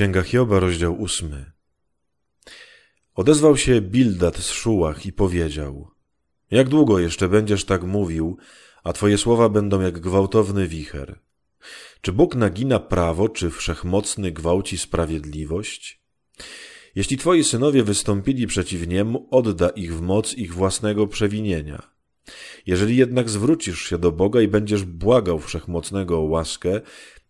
Księga Hioba, rozdział ósmy. Odezwał się Bildad z Szułach i powiedział: Jak długo jeszcze będziesz tak mówił, a twoje słowa będą jak gwałtowny wicher? Czy Bóg nagina prawo, czy wszechmocny gwałci sprawiedliwość? Jeśli twoi synowie wystąpili przeciw niemu, odda ich w moc ich własnego przewinienia. Jeżeli jednak zwrócisz się do Boga i będziesz błagał wszechmocnego o łaskę,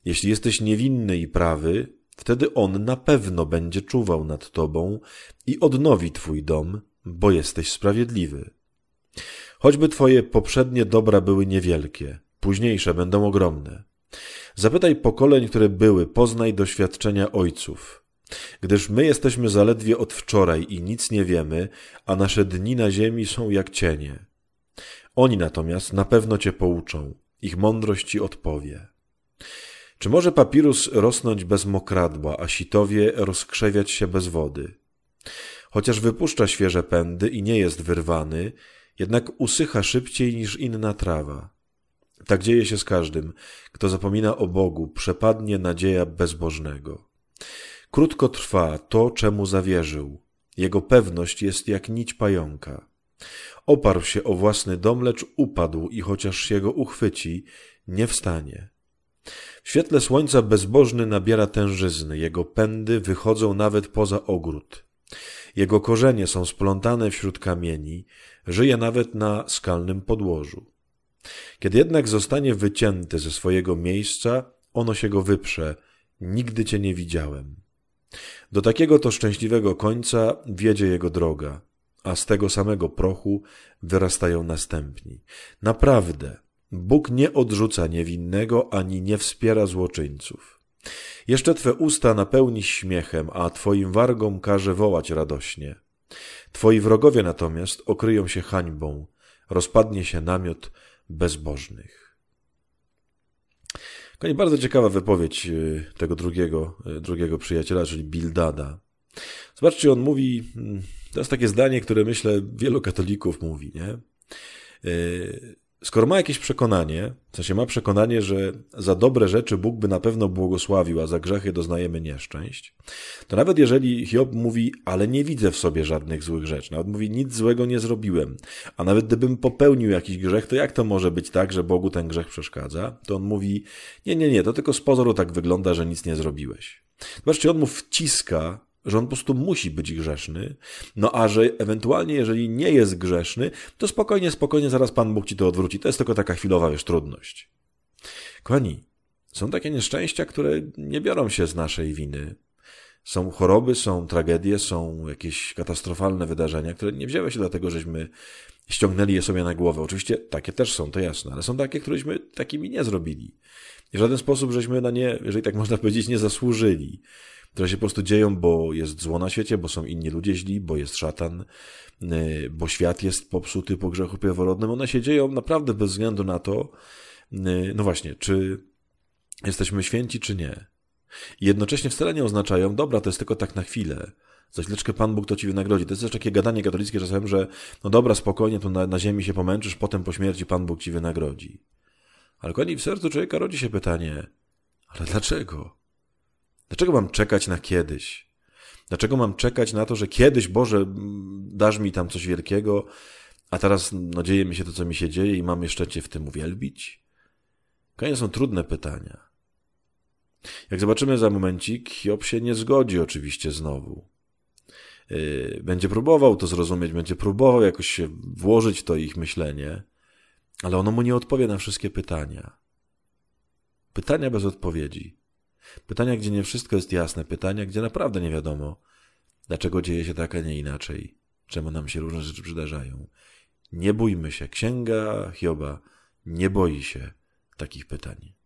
jeśli jesteś niewinny i prawy, Wtedy On na pewno będzie czuwał nad tobą i odnowi twój dom, bo jesteś sprawiedliwy. Choćby twoje poprzednie dobra były niewielkie, późniejsze będą ogromne. Zapytaj pokoleń, które były, poznaj doświadczenia ojców. Gdyż my jesteśmy zaledwie od wczoraj i nic nie wiemy, a nasze dni na ziemi są jak cienie. Oni natomiast na pewno cię pouczą, ich mądrość ci odpowie. Czy może papirus rosnąć bez mokradła, a sitowie rozkrzewiać się bez wody? Chociaż wypuszcza świeże pędy i nie jest wyrwany, jednak usycha szybciej niż inna trawa. Tak dzieje się z każdym, kto zapomina o Bogu, przepadnie nadzieja bezbożnego. Krótko trwa to, czemu zawierzył. Jego pewność jest jak nić pająka. Oparł się o własny dom, lecz upadł i chociaż się go uchwyci, nie wstanie. W świetle słońca bezbożny nabiera tężyzny, jego pędy wychodzą nawet poza ogród. Jego korzenie są splątane wśród kamieni, żyje nawet na skalnym podłożu. Kiedy jednak zostanie wycięty ze swojego miejsca, ono się go wyprze. Nigdy cię nie widziałem. Do takiego to szczęśliwego końca wiedzie jego droga, a z tego samego prochu wyrastają następni. Naprawdę, Bóg nie odrzuca niewinnego ani nie wspiera złoczyńców. Jeszcze Twe usta napełni śmiechem, a Twoim wargom każe wołać radośnie. Twoi wrogowie natomiast okryją się hańbą, rozpadnie się namiot bezbożnych. Kochani, bardzo ciekawa wypowiedź y, tego drugiego, y, drugiego przyjaciela, czyli Bildada. Zobaczcie, on mówi, mm, to jest takie zdanie, które myślę wielu katolików mówi, nie? Y, skoro ma jakieś przekonanie, w sensie ma przekonanie, że za dobre rzeczy Bóg by na pewno błogosławił, a za grzechy doznajemy nieszczęść, to nawet jeżeli Hiob mówi, ale nie widzę w sobie żadnych złych rzeczy, nawet mówi, nic złego nie zrobiłem, a nawet gdybym popełnił jakiś grzech, to jak to może być tak, że Bogu ten grzech przeszkadza? To on mówi, nie, nie, nie, to tylko z pozoru tak wygląda, że nic nie zrobiłeś. Zobaczcie, on mu wciska że on po prostu musi być grzeszny, no a że ewentualnie, jeżeli nie jest grzeszny, to spokojnie, spokojnie, zaraz Pan Bóg ci to odwróci. To jest tylko taka chwilowa, wiesz, trudność. Kochani, są takie nieszczęścia, które nie biorą się z naszej winy. Są choroby, są tragedie, są jakieś katastrofalne wydarzenia, które nie wzięły się dlatego, żeśmy ściągnęli je sobie na głowę. Oczywiście takie też są, to jasne, ale są takie, któreśmy takimi nie zrobili. I w żaden sposób żeśmy na nie, jeżeli tak można powiedzieć, nie zasłużyli. Które się po prostu dzieją, bo jest zło na świecie, bo są inni ludzie źli, bo jest szatan, y, bo świat jest popsuty po grzechu pierworodnym. One się dzieją naprawdę bez względu na to, y, no właśnie, czy jesteśmy święci, czy nie. Jednocześnie wcale nie oznaczają, dobra, to jest tylko tak na chwilę. Za chwileczkę Pan Bóg to ci wynagrodzi. To jest też takie gadanie katolickie czasem, że no dobra, spokojnie, to na, na ziemi się pomęczysz, potem po śmierci Pan Bóg ci wynagrodzi. Ale koni w sercu człowieka rodzi się pytanie, ale dlaczego? Dlaczego mam czekać na kiedyś? Dlaczego mam czekać na to, że kiedyś, Boże, dasz mi tam coś wielkiego, a teraz no, dzieje mi się to, co mi się dzieje i mam jeszcze Cię w tym uwielbić? Kolejne są trudne pytania. Jak zobaczymy za momencik, Hiob się nie zgodzi oczywiście znowu. Y, będzie próbował to zrozumieć, będzie próbował jakoś się włożyć w to ich myślenie, ale ono mu nie odpowie na wszystkie pytania. Pytania bez odpowiedzi. Pytania, gdzie nie wszystko jest jasne, pytania, gdzie naprawdę nie wiadomo, dlaczego dzieje się tak, a nie inaczej, czemu nam się różne rzeczy przydarzają. Nie bójmy się. Księga Hioba nie boi się takich pytań.